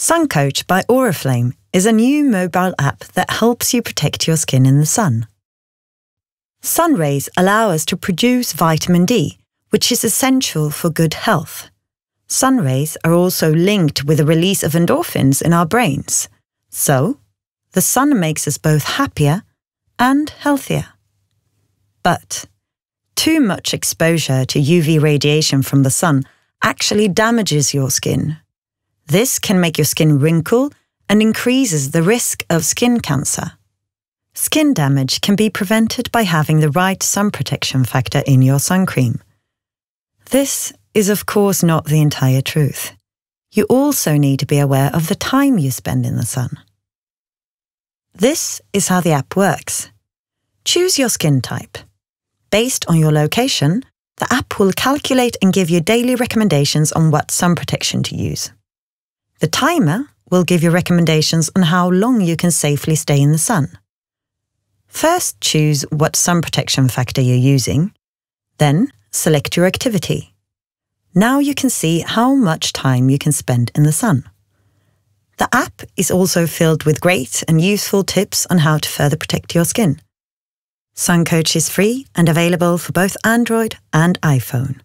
SunCoach by Auraflame is a new mobile app that helps you protect your skin in the sun. Sun rays allow us to produce vitamin D, which is essential for good health. Sun rays are also linked with the release of endorphins in our brains. So, the sun makes us both happier and healthier. But too much exposure to UV radiation from the sun actually damages your skin this can make your skin wrinkle and increases the risk of skin cancer. Skin damage can be prevented by having the right sun protection factor in your sun cream. This is, of course, not the entire truth. You also need to be aware of the time you spend in the sun. This is how the app works. Choose your skin type. Based on your location, the app will calculate and give you daily recommendations on what sun protection to use. The timer will give you recommendations on how long you can safely stay in the sun. First, choose what sun protection factor you're using. Then, select your activity. Now you can see how much time you can spend in the sun. The app is also filled with great and useful tips on how to further protect your skin. SunCoach is free and available for both Android and iPhone.